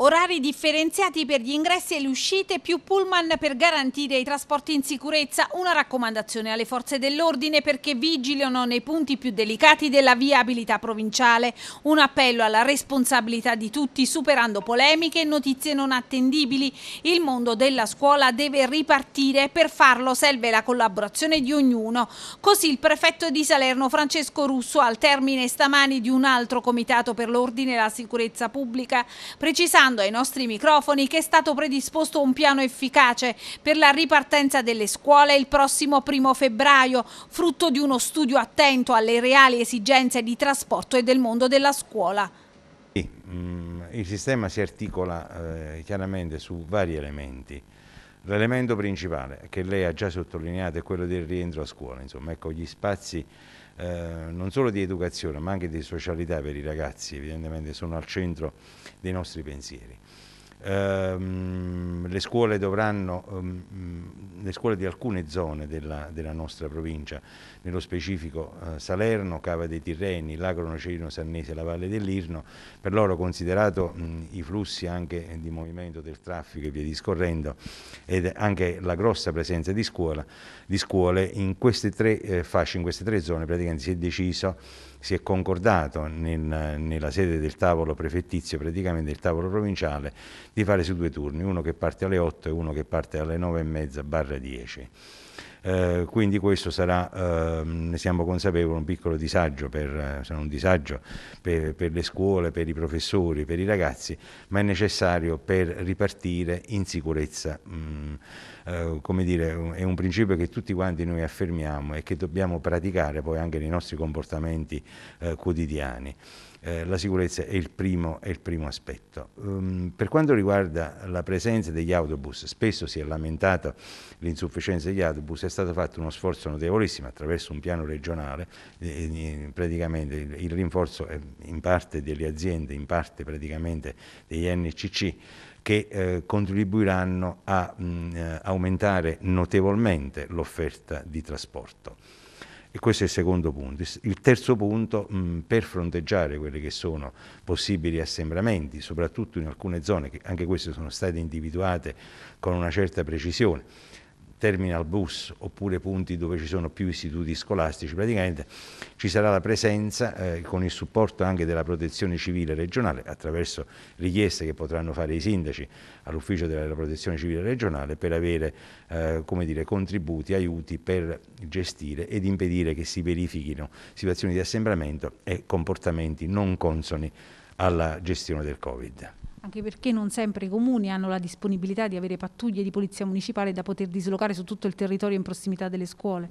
Orari differenziati per gli ingressi e le uscite, più pullman per garantire i trasporti in sicurezza. Una raccomandazione alle forze dell'ordine perché vigilino nei punti più delicati della viabilità provinciale. Un appello alla responsabilità di tutti, superando polemiche e notizie non attendibili. Il mondo della scuola deve ripartire e per farlo serve la collaborazione di ognuno. Così il prefetto di Salerno, Francesco Russo, al termine stamani di un altro comitato per l'ordine e la sicurezza pubblica, precisando ricordando ai nostri microfoni che è stato predisposto un piano efficace per la ripartenza delle scuole il prossimo primo febbraio, frutto di uno studio attento alle reali esigenze di trasporto e del mondo della scuola. Mm, il sistema si articola eh, chiaramente su vari elementi. L'elemento principale che lei ha già sottolineato è quello del rientro a scuola, insomma, ecco, gli spazi eh, non solo di educazione ma anche di socialità per i ragazzi evidentemente sono al centro dei nostri pensieri ehm, le, scuole dovranno, ehm, le scuole di alcune zone della, della nostra provincia, nello specifico eh, Salerno, Cava dei Tirreni, Lagro Nocerino Sannese e la Valle dell'Irno, per loro considerato mh, i flussi anche di movimento del traffico e via discorrendo ed anche la grossa presenza di, scuola, di scuole in queste tre eh, fasce, in queste tre zone praticamente si è deciso si è concordato nel, nella sede del tavolo prefettizio, praticamente del tavolo provinciale, di fare su due turni, uno che parte alle 8 e uno che parte alle 9 e mezza barra 10. Eh, quindi questo sarà, eh, ne siamo consapevoli, un piccolo disagio per, eh, sarà un disagio per, per, le scuole, per i professori, per i ragazzi, ma è necessario per ripartire in sicurezza. Mm, eh, come dire, è un principio che tutti quanti noi affermiamo e che dobbiamo praticare poi anche nei nostri comportamenti eh, quotidiani. la sicurezza è il primo, è il primo aspetto. Um, per quanto riguarda la presenza degli autobus, spesso si è lamentato l'insufficienza degli autobus, è stato fatto uno sforzo notevolissimo attraverso un piano regionale, eh, eh, praticamente il, il rinforzo eh, in parte delle aziende, in parte praticamente degli NCC che eh, contribuiranno a mh, mm, aumentare notevolmente l'offerta di trasporto. E questo è il secondo punto. Il terzo punto, mh, mm, per fronteggiare quelli che sono possibili assembramenti, soprattutto in alcune zone, che anche queste sono state individuate con una certa precisione, terminal bus oppure punti dove ci sono più istituti scolastici, praticamente ci sarà la presenza eh, con il supporto anche della protezione civile regionale attraverso richieste che potranno fare i sindaci all'ufficio della protezione civile regionale per avere eh, dire, contributi, aiuti per gestire ed impedire che si verifichino situazioni di assembramento e comportamenti non consoni alla gestione del Covid anche perché non sempre i comuni hanno la disponibilità di avere pattuglie di polizia municipale da poter dislocare su tutto il territorio in prossimità delle scuole.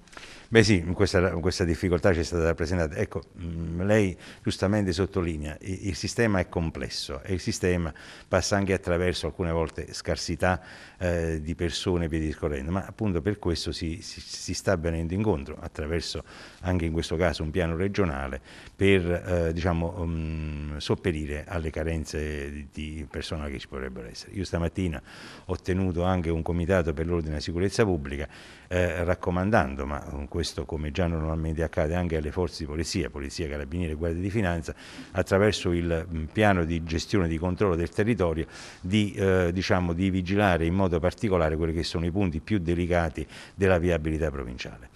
Beh sì, questa, questa difficoltà ci è stata rappresentata. Ecco, mm, lei giustamente sottolinea, il, il sistema è complesso e il sistema passa anche attraverso alcune volte scarsità eh, di persone e via discorrendo, ma appunto per questo si, si, si, sta venendo incontro attraverso anche in questo caso un piano regionale per eh, diciamo, um, sopperire alle carenze di di persone che ci potrebbero essere. Io stamattina ho tenuto anche un comitato per l'ordine e la sicurezza pubblica eh, raccomandando, ma questo come già normalmente accade anche alle forze di polizia, polizia, carabinieri e guardia di finanza, attraverso il mm, piano di gestione e di controllo del territorio di, eh, diciamo, di vigilare in modo particolare quelli che sono i punti più delicati della viabilità provinciale.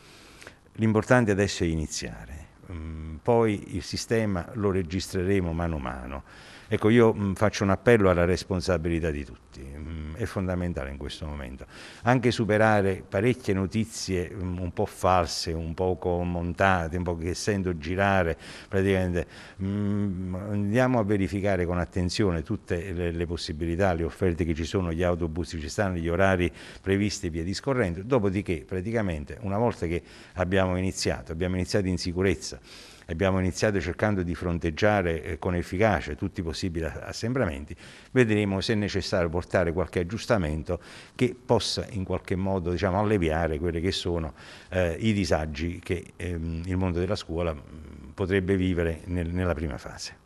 L'importante adesso è iniziare, mm, poi il sistema lo registreremo mano a mano. Ecco, io mh, mm, faccio un appello alla responsabilità di tutti, mh, mm, è fondamentale in questo momento. Anche superare parecchie notizie mh, mm, un po' false, un poco montate, un po' che sento girare, praticamente andiamo a verificare con attenzione tutte le, le, possibilità, le offerte che ci sono, gli autobus che ci stanno, gli orari previsti e via discorrendo, dopodiché praticamente una volta che abbiamo iniziato, abbiamo iniziato in sicurezza, abbiamo iniziato cercando di fronteggiare eh, con efficacia tutti i possibili assembramenti, vedremo se è necessario portare qualche aggiustamento che possa in qualche modo diciamo, alleviare quelli che sono eh, i disagi che ehm, il mondo della scuola mm, potrebbe vivere nel, nella prima fase.